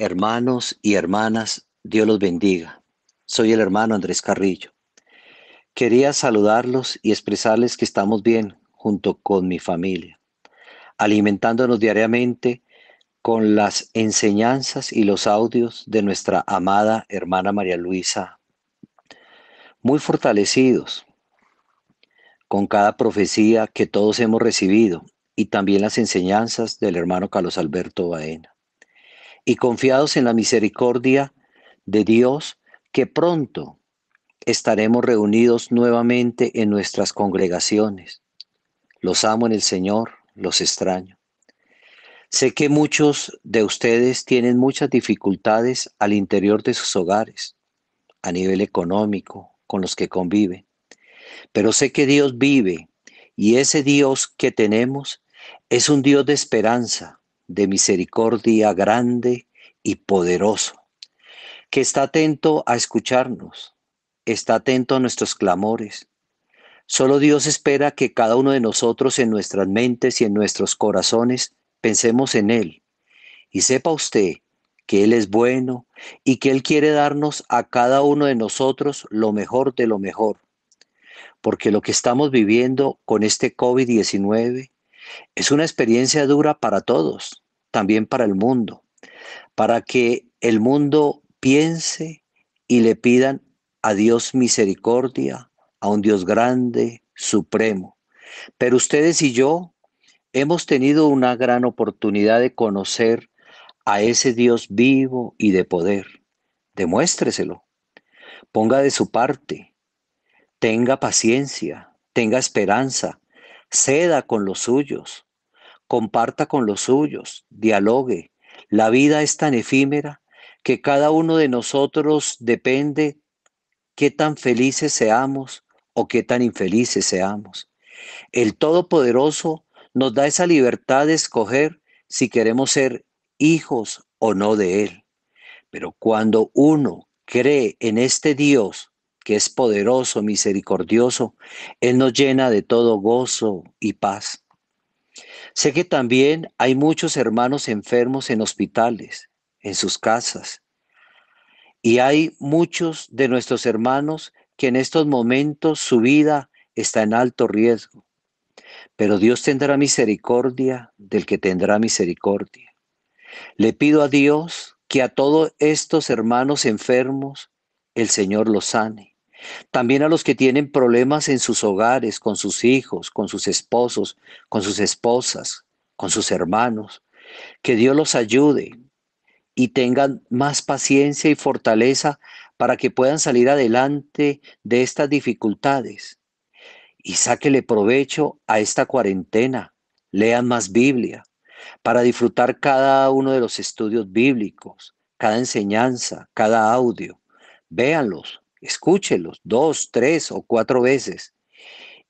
Hermanos y hermanas, Dios los bendiga. Soy el hermano Andrés Carrillo. Quería saludarlos y expresarles que estamos bien junto con mi familia, alimentándonos diariamente con las enseñanzas y los audios de nuestra amada hermana María Luisa, muy fortalecidos con cada profecía que todos hemos recibido y también las enseñanzas del hermano Carlos Alberto Baena y confiados en la misericordia de Dios, que pronto estaremos reunidos nuevamente en nuestras congregaciones. Los amo en el Señor, los extraño. Sé que muchos de ustedes tienen muchas dificultades al interior de sus hogares, a nivel económico, con los que conviven. Pero sé que Dios vive y ese Dios que tenemos es un Dios de esperanza, de misericordia grande y poderoso, que está atento a escucharnos, está atento a nuestros clamores. Solo Dios espera que cada uno de nosotros en nuestras mentes y en nuestros corazones pensemos en Él. Y sepa usted que Él es bueno y que Él quiere darnos a cada uno de nosotros lo mejor de lo mejor. Porque lo que estamos viviendo con este COVID-19 es una experiencia dura para todos, también para el mundo, para que el mundo piense y le pidan a Dios misericordia, a un Dios grande, supremo. Pero ustedes y yo hemos tenido una gran oportunidad de conocer a ese Dios vivo y de poder. Demuéstreselo. Ponga de su parte. Tenga paciencia, tenga esperanza, ceda con los suyos, comparta con los suyos, dialogue. La vida es tan efímera que cada uno de nosotros depende qué tan felices seamos o qué tan infelices seamos. El Todopoderoso nos da esa libertad de escoger si queremos ser hijos o no de Él. Pero cuando uno cree en este Dios que es poderoso, misericordioso, Él nos llena de todo gozo y paz. Sé que también hay muchos hermanos enfermos en hospitales, en sus casas, y hay muchos de nuestros hermanos que en estos momentos su vida está en alto riesgo. Pero Dios tendrá misericordia del que tendrá misericordia. Le pido a Dios que a todos estos hermanos enfermos el Señor los sane también a los que tienen problemas en sus hogares, con sus hijos, con sus esposos, con sus esposas, con sus hermanos. Que Dios los ayude y tengan más paciencia y fortaleza para que puedan salir adelante de estas dificultades. Y sáquele provecho a esta cuarentena. Lean más Biblia para disfrutar cada uno de los estudios bíblicos, cada enseñanza, cada audio. Véanlos, escúchelos dos, tres o cuatro veces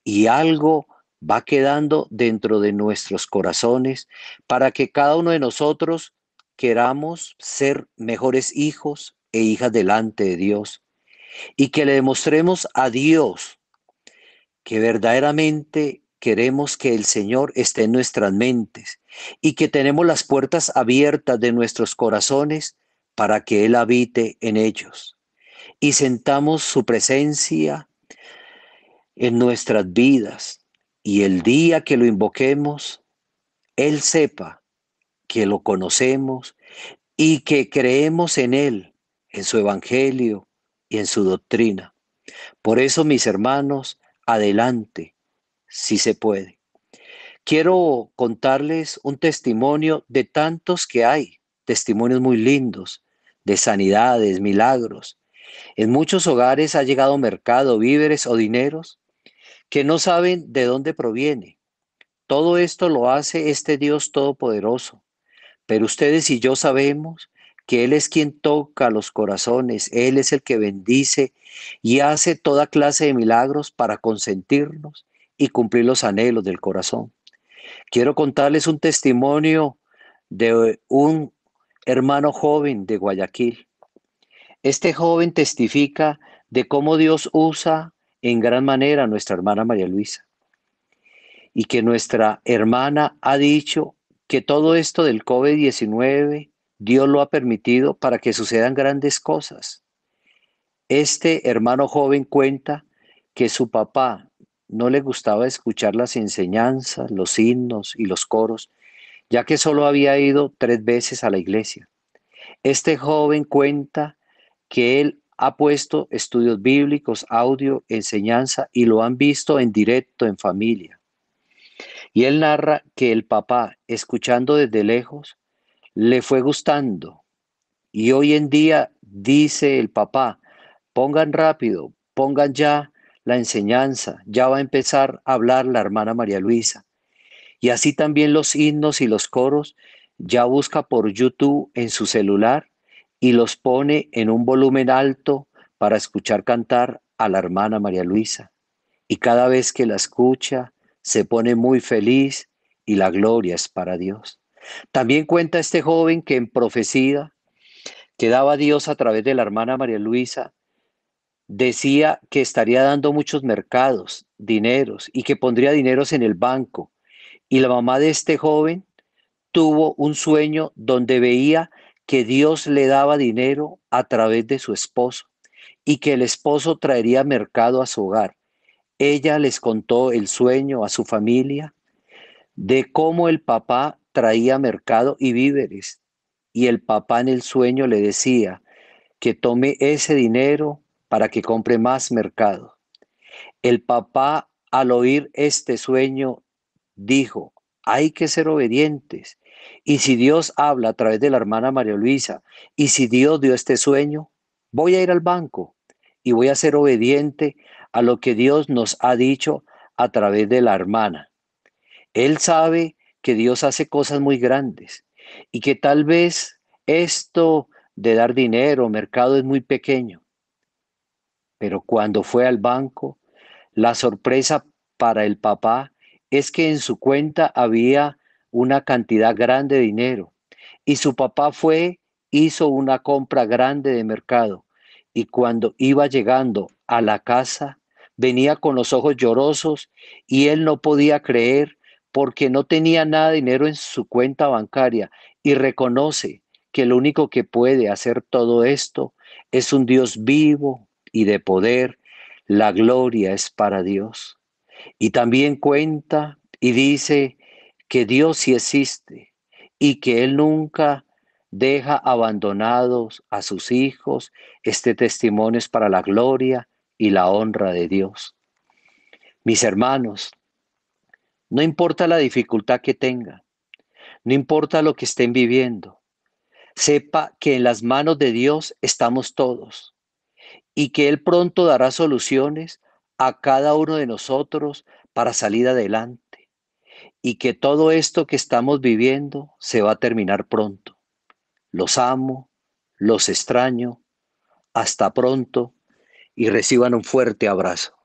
y algo va quedando dentro de nuestros corazones para que cada uno de nosotros queramos ser mejores hijos e hijas delante de Dios y que le demostremos a Dios que verdaderamente queremos que el Señor esté en nuestras mentes y que tenemos las puertas abiertas de nuestros corazones para que Él habite en ellos y sentamos su presencia en nuestras vidas y el día que lo invoquemos, Él sepa que lo conocemos y que creemos en Él, en su Evangelio y en su doctrina. Por eso, mis hermanos, adelante, si se puede. Quiero contarles un testimonio de tantos que hay, testimonios muy lindos, de sanidades, milagros, en muchos hogares ha llegado mercado, víveres o dineros que no saben de dónde proviene. Todo esto lo hace este Dios Todopoderoso. Pero ustedes y yo sabemos que Él es quien toca los corazones, Él es el que bendice y hace toda clase de milagros para consentirnos y cumplir los anhelos del corazón. Quiero contarles un testimonio de un hermano joven de Guayaquil. Este joven testifica de cómo Dios usa en gran manera a nuestra hermana María Luisa y que nuestra hermana ha dicho que todo esto del COVID-19 Dios lo ha permitido para que sucedan grandes cosas. Este hermano joven cuenta que su papá no le gustaba escuchar las enseñanzas, los himnos y los coros, ya que solo había ido tres veces a la iglesia. Este joven cuenta que él ha puesto estudios bíblicos, audio, enseñanza y lo han visto en directo en familia. Y él narra que el papá, escuchando desde lejos, le fue gustando. Y hoy en día dice el papá, pongan rápido, pongan ya la enseñanza, ya va a empezar a hablar la hermana María Luisa. Y así también los himnos y los coros, ya busca por YouTube en su celular y los pone en un volumen alto para escuchar cantar a la hermana María Luisa. Y cada vez que la escucha, se pone muy feliz y la gloria es para Dios. También cuenta este joven que en profecía que daba Dios a través de la hermana María Luisa, decía que estaría dando muchos mercados, dineros, y que pondría dineros en el banco. Y la mamá de este joven tuvo un sueño donde veía que Dios le daba dinero a través de su esposo y que el esposo traería mercado a su hogar. Ella les contó el sueño a su familia de cómo el papá traía mercado y víveres. Y el papá en el sueño le decía que tome ese dinero para que compre más mercado. El papá al oír este sueño dijo, hay que ser obedientes y si Dios habla a través de la hermana María Luisa, y si Dios dio este sueño, voy a ir al banco y voy a ser obediente a lo que Dios nos ha dicho a través de la hermana. Él sabe que Dios hace cosas muy grandes y que tal vez esto de dar dinero, mercado es muy pequeño. Pero cuando fue al banco, la sorpresa para el papá es que en su cuenta había una cantidad grande de dinero. Y su papá fue, hizo una compra grande de mercado. Y cuando iba llegando a la casa, venía con los ojos llorosos y él no podía creer porque no tenía nada de dinero en su cuenta bancaria y reconoce que lo único que puede hacer todo esto es un Dios vivo y de poder. La gloria es para Dios. Y también cuenta y dice que Dios sí existe y que Él nunca deja abandonados a sus hijos. Este testimonio es para la gloria y la honra de Dios. Mis hermanos, no importa la dificultad que tengan, no importa lo que estén viviendo, sepa que en las manos de Dios estamos todos y que Él pronto dará soluciones a cada uno de nosotros para salir adelante y que todo esto que estamos viviendo se va a terminar pronto. Los amo, los extraño, hasta pronto y reciban un fuerte abrazo.